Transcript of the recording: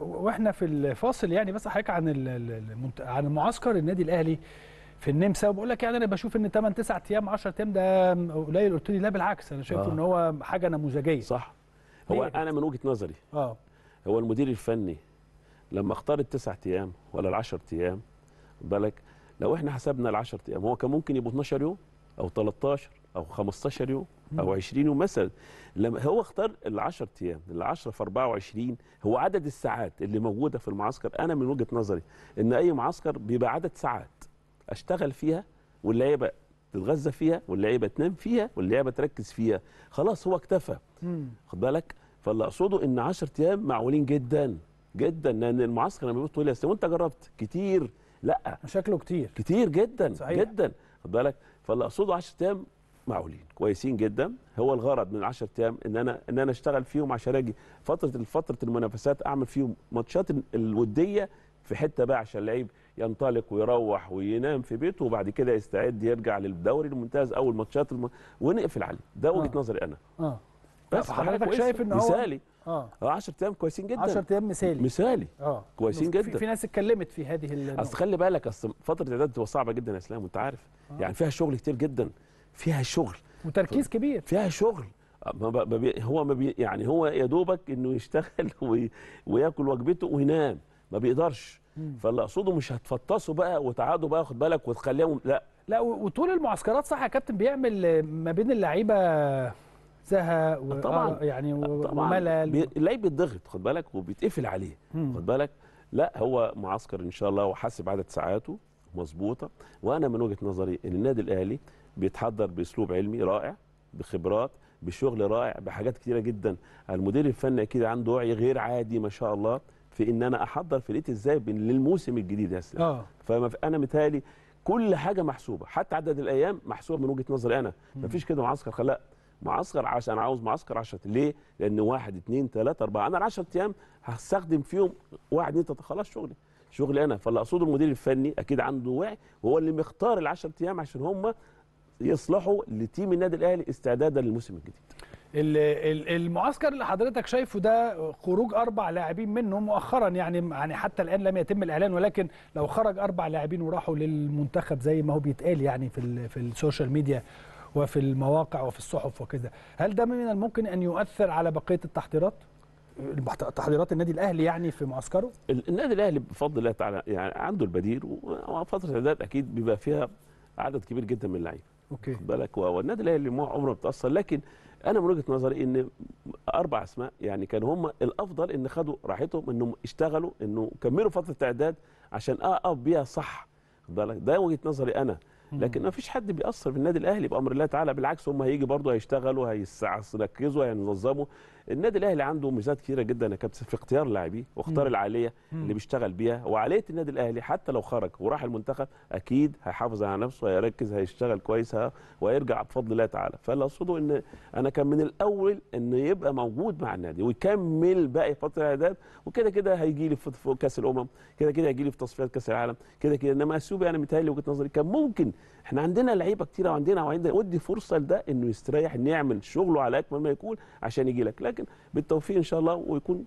واحنا في الفاصل يعني بس حضرتك عن عن المعسكر النادي الاهلي في النمسا وبقول لك يعني انا بشوف ان 8 9 ايام 10 ايام ده قليل قلت لي لا بالعكس انا شايفه آه. ان هو حاجه نموذجيه صح هو انا من وجهه نظري اه هو المدير الفني لما اختار التسع ايام ولا ال 10 ايام بالك لو احنا حسبنا ال 10 ايام هو كان ممكن يبقوا 12 يوم او 13 او 15 يوم او 20 يوم مثلا لما هو اختار ال 10 ايام ال 10 في 24 هو عدد الساعات اللي موجوده في المعسكر انا من وجهه نظري ان اي معسكر بيبقى عدد ساعات اشتغل فيها واللعيبه تتغذى فيها واللعيبه تنام فيها واللعيبه تركز فيها خلاص هو اكتفى خد بالك فاللي اقصده ان 10 ايام معقولين جدا جدا لان المعسكر لما بيبقى طويل يا وانت جربت كتير لا شكله كتير كتير جدا صحيح. جدا خد بالك فاللي اقصده 10 ايام معقولين كويسين جدا هو الغرض من العشر 10 ايام ان انا ان انا اشتغل فيهم عشان اجي فتره فتره المنافسات اعمل فيهم ماتشات الوديه في حته بقى عشان اللعيب ينطلق ويروح وينام في بيته وبعد كده يستعد يرجع للدوري الممتاز او الماتشات الم... ونقفل عليه ده آه. وجهه آه. نظري انا اه بس حضرتك شايف ان هو مثالي اه 10 ايام كويسين جدا 10 ايام مثالي مثالي اه كويسين جدا في, في ناس اتكلمت في هذه اصل خلي بالك اصل فتره الاعداد بتبقى صعبه جدا يا اسلام وانت عارف آه. يعني فيها شغل كتير جدا فيها شغل وتركيز كبير فيها شغل ما بي هو ما بي يعني هو يا دوبك انه يشتغل وي وياكل وجبته وينام ما بيقدرش فاللي اقصده مش هتفطسه بقى وتعادوا بقى خد بالك وتخليهم لا لا وطول المعسكرات صح يا كابتن بيعمل ما بين اللعيبه زهق طبعا آه، يعني طبعا وملل بي... اللعيب بيتضغط خد بالك وبيتقفل عليه مم. خد بالك لا هو معسكر ان شاء الله وحاسب عدد ساعاته مظبوطه وانا من وجهه نظري ان النادي الاهلي بيتحضر باسلوب علمي رائع بخبرات بشغل رائع بحاجات كتيره جدا المدير الفني اكيد عنده وعي غير عادي ما شاء الله في ان انا احضر فرقتي ازاي للموسم الجديد يا اسلام آه. فانا متهيألي كل حاجه محسوبه حتى عدد الايام محسوبه من وجهه نظري انا ما فيش كده معسكر خلاق معسكر عشان عاوز معسكر 10 ليه؟ لان واحد 2 3 4 انا ال 10 ايام هستخدم فيهم واحد اثنين 3 خلاص شغلي شغلي انا فاللي اقصده المدير الفني اكيد عنده وعي هو اللي مختار ال 10 ايام عشان هم يصلحوا لتيم النادي الاهلي استعدادا للموسم الجديد المعسكر اللي حضرتك شايفه ده خروج اربع لاعبين منه مؤخرا يعني يعني حتى الان لم يتم الاعلان ولكن لو خرج اربع لاعبين وراحوا للمنتخب زي ما هو بيتقال يعني في في السوشيال ميديا وفي المواقع وفي الصحف وكده هل ده من الممكن ان يؤثر على بقيه التحضيرات تحضيرات النادي الاهلي يعني في معسكره النادي الاهلي بفضل الله تعالى يعني عنده البديل وفتره الاعداد اكيد بيبقى فيها عدد كبير جدا من اللعيبه اوكي بالك والنادي الاهلي عمره ما بتاثر لكن انا من وجهه نظري ان اربع اسماء يعني كانوا هم الافضل ان خدوا راحتهم انهم اشتغلوا انه كملوا فتره اعداد عشان اقف بيها صح بالك ده وجهه نظري انا لكن ما فيش حد بيأثر في النادي الاهلي بامر الله تعالى بالعكس هم هيجي برضه هيشتغلوا هيركزوا هينظموا النادي الاهلي عنده ميزات كثيرة جدا يا كابتن في اختيار لاعبيه واختار العاليه اللي بيشتغل بيها وعاليه النادي الاهلي حتى لو خرج وراح المنتخب اكيد هيحافظ على نفسه هيركز هيشتغل كويس وهيرجع بفضل الله تعالى فاللي اقصده ان انا كان من الاول انه يبقى موجود مع النادي ويكمل باقي فتره الاعداد وكده كده هيجي لي في كاس الامم كده كده هيجي لي في تصفيات كاس العالم كده كده انما اثيوبيا انا متهيألي وجهه نظري كان ممكن احنا عندنا لعيبه كتيره وعندنا وعندنا ودي فرصه لده انه يستريح نعمل شغله على اكمل ما يكون عشان يجي لك لكن بالتوفيق ان شاء الله ويكون